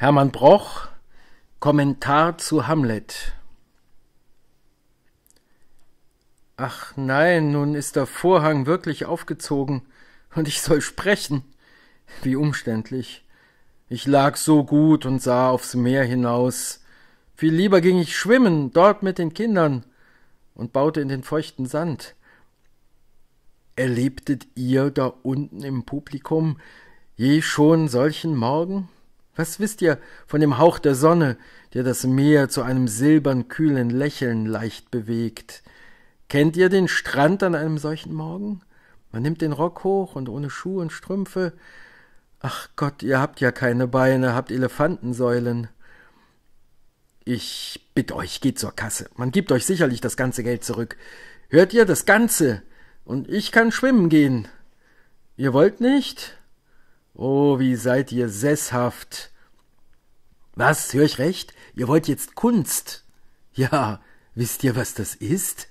Hermann Broch Kommentar zu Hamlet Ach nein, nun ist der Vorhang wirklich aufgezogen, und ich soll sprechen. Wie umständlich. Ich lag so gut und sah aufs Meer hinaus. Viel lieber ging ich schwimmen, dort mit den Kindern, und baute in den feuchten Sand. Erlebtet ihr da unten im Publikum je schon solchen Morgen? Was wisst ihr von dem Hauch der Sonne, der das Meer zu einem silbern kühlen Lächeln leicht bewegt? Kennt ihr den Strand an einem solchen Morgen? Man nimmt den Rock hoch und ohne Schuhe und Strümpfe. Ach Gott, ihr habt ja keine Beine, habt Elefantensäulen. Ich bitt euch, geht zur Kasse. Man gibt euch sicherlich das ganze Geld zurück. Hört ihr das Ganze? Und ich kann schwimmen gehen. Ihr wollt nicht? Oh, wie seid ihr sesshaft. Was, hör ich recht? Ihr wollt jetzt Kunst? Ja, wisst ihr, was das ist?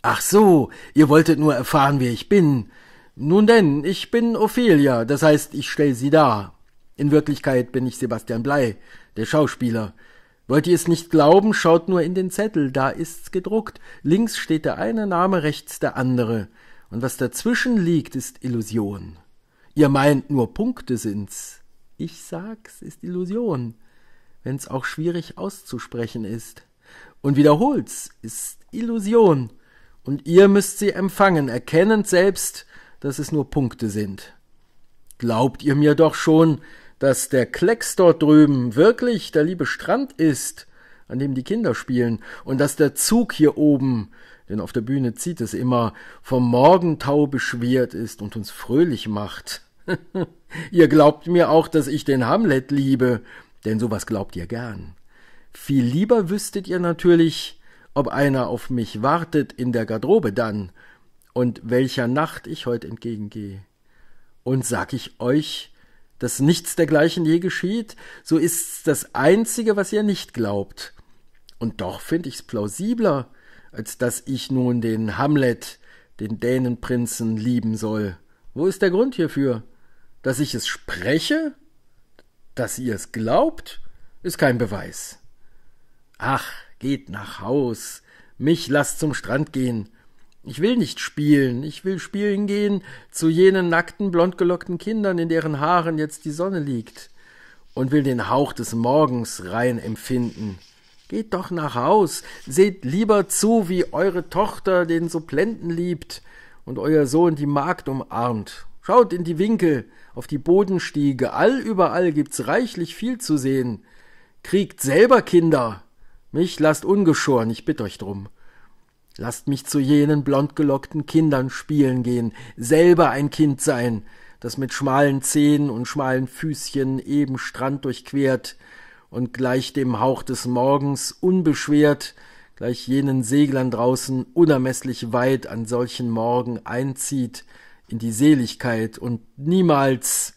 Ach so, ihr wolltet nur erfahren, wer ich bin. Nun denn, ich bin Ophelia, das heißt, ich stell sie dar. In Wirklichkeit bin ich Sebastian Blei, der Schauspieler. Wollt ihr es nicht glauben, schaut nur in den Zettel, da ist's gedruckt. Links steht der eine Name, rechts der andere. Und was dazwischen liegt, ist Illusion. Ihr meint, nur Punkte sind's. Ich sag's, ist Illusion, wenn's auch schwierig auszusprechen ist. Und wiederholt's, ist Illusion. Und ihr müsst sie empfangen, erkennend selbst, dass es nur Punkte sind. Glaubt ihr mir doch schon, dass der Klecks dort drüben wirklich der liebe Strand ist, an dem die Kinder spielen, und dass der Zug hier oben, denn auf der Bühne zieht es immer, vom Morgentau beschwert ist und uns fröhlich macht. ihr glaubt mir auch, dass ich den Hamlet liebe, denn sowas glaubt ihr gern. Viel lieber wüsstet ihr natürlich, ob einer auf mich wartet in der Garderobe dann und welcher Nacht ich heute entgegengehe. Und sag ich euch, dass nichts dergleichen je geschieht, so ist's das einzige, was ihr nicht glaubt. Und doch find ich's plausibler, als dass ich nun den Hamlet, den Dänenprinzen, lieben soll. Wo ist der Grund hierfür? Dass ich es spreche, dass ihr es glaubt, ist kein Beweis. Ach, geht nach Haus, mich lasst zum Strand gehen. Ich will nicht spielen, ich will spielen gehen zu jenen nackten, blondgelockten Kindern, in deren Haaren jetzt die Sonne liegt, und will den Hauch des Morgens rein empfinden. Geht doch nach Haus, seht lieber zu, wie eure Tochter den Supplenten liebt und euer Sohn die Magd umarmt Schaut in die Winkel, auf die Bodenstiege, all überall gibt's reichlich viel zu sehen. Kriegt selber Kinder. Mich lasst ungeschoren, ich bitt euch drum. Lasst mich zu jenen blondgelockten Kindern spielen gehen, selber ein Kind sein, das mit schmalen Zehen und schmalen Füßchen eben Strand durchquert und gleich dem Hauch des Morgens unbeschwert, gleich jenen Seglern draußen unermeßlich weit an solchen Morgen einzieht, in die Seligkeit und niemals